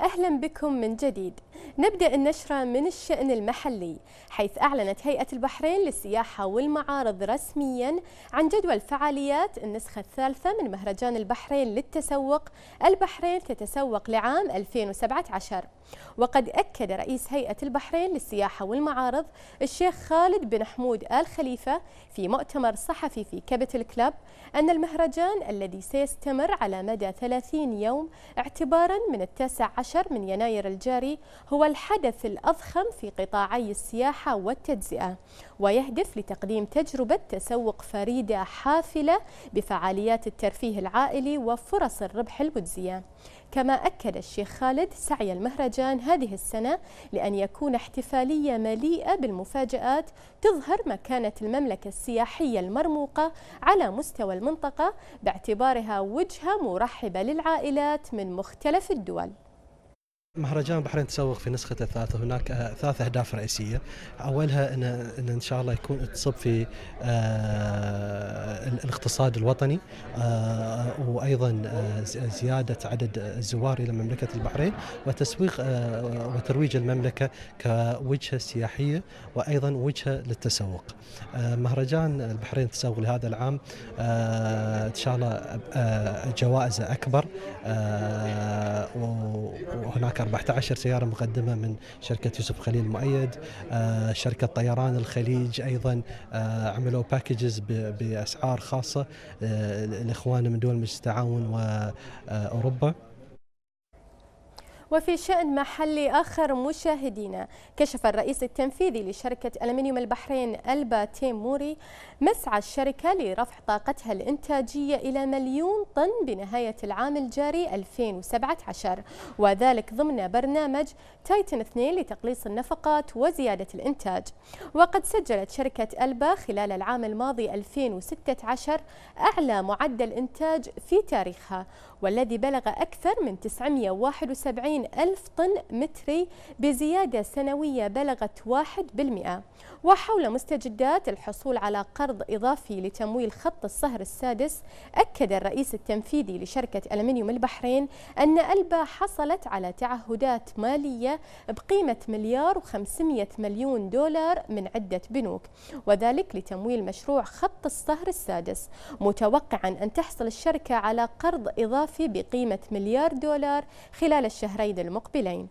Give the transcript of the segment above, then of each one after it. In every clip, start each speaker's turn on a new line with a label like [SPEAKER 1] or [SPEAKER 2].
[SPEAKER 1] أهلا بكم من جديد نبدأ النشرة من الشأن المحلي حيث أعلنت هيئة البحرين للسياحة والمعارض رسميا عن جدول فعاليات النسخة الثالثة من مهرجان البحرين للتسوق البحرين تتسوق لعام 2017 وقد أكد رئيس هيئة البحرين للسياحة والمعارض الشيخ خالد بن حمود آل خليفة في مؤتمر صحفي في كابيتال كلاب أن المهرجان الذي سيستمر على مدى 30 يوم اعتبارا من التاسع عشر من يناير الجاري هو هو الحدث الأضخم في قطاعي السياحة والتجزئة ويهدف لتقديم تجربة تسوق فريدة حافلة بفعاليات الترفيه العائلي وفرص الربح المجزية كما أكد الشيخ خالد سعي المهرجان هذه السنة لأن يكون احتفالية مليئة بالمفاجآت تظهر مكانة المملكة السياحية المرموقة على مستوى المنطقة باعتبارها وجهة مرحبة للعائلات من مختلف الدول
[SPEAKER 2] مهرجان البحرين تسوق في نسخة الثالثة هناك آه، ثلاث أهداف رئيسية أولها أن, إن, إن شاء الله يكون تصب في آه، الاقتصاد الوطني آه، وأيضا زيادة عدد الزوار إلى مملكة البحرين وتسويق وترويج المملكة كوجهة سياحية وأيضا وجهة للتسوق مهرجان البحرين تسوق لهذا العام إن شاء الله جوائزه أكبر وهناك 14 سياره مقدمه من شركه يوسف خليل المؤيد آه، شركه طيران الخليج ايضا آه، عملوا باكجز باسعار خاصه آه، لاخواننا من دول مجلس التعاون واوروبا
[SPEAKER 1] وفي شأن محلي آخر مشاهدينا كشف الرئيس التنفيذي لشركة ألمنيوم البحرين ألبا تيموري مسعى الشركة لرفع طاقتها الإنتاجية إلى مليون طن بنهاية العام الجاري 2017 وذلك ضمن برنامج تايتن 2 لتقليص النفقات وزيادة الإنتاج وقد سجلت شركة ألبا خلال العام الماضي 2016 أعلى معدل إنتاج في تاريخها والذي بلغ أكثر من 971 240 ألف طن متري بزيادة سنوية بلغت 1% وحول مستجدات الحصول على قرض إضافي لتمويل خط الصهر السادس أكد الرئيس التنفيذي لشركة ألمنيوم البحرين أن ألبا حصلت على تعهدات مالية بقيمة مليار و500 مليون دولار من عدة بنوك وذلك لتمويل مشروع خط الصهر السادس متوقعا أن تحصل الشركة على قرض إضافي بقيمة مليار دولار خلال الشهرين الشهرين المقبلين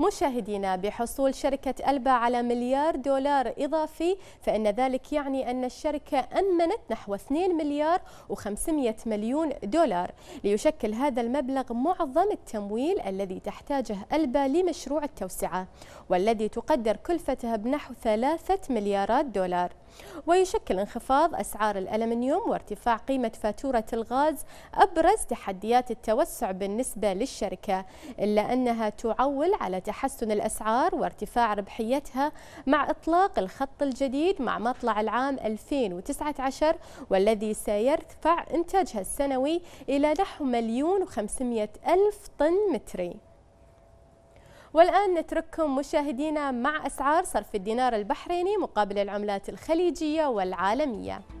[SPEAKER 1] مشاهدينا بحصول شركة ألبا على مليار دولار إضافي فإن ذلك يعني أن الشركة أمنت نحو 2 مليار و500 مليون دولار ليشكل هذا المبلغ معظم التمويل الذي تحتاجه ألبا لمشروع التوسعة والذي تقدر كلفته بنحو 3 مليارات دولار ويشكل انخفاض أسعار الألمنيوم وارتفاع قيمة فاتورة الغاز أبرز تحديات التوسع بالنسبة للشركة إلا أنها تعول على تحسن الأسعار وارتفاع ربحيتها مع إطلاق الخط الجديد مع مطلع العام 2019 والذي سيرتفع إنتاجها السنوي إلى نحو مليون وخمسمائة ألف طن متري والآن نترككم مشاهدينا مع أسعار صرف الدينار البحريني مقابل العملات الخليجية والعالمية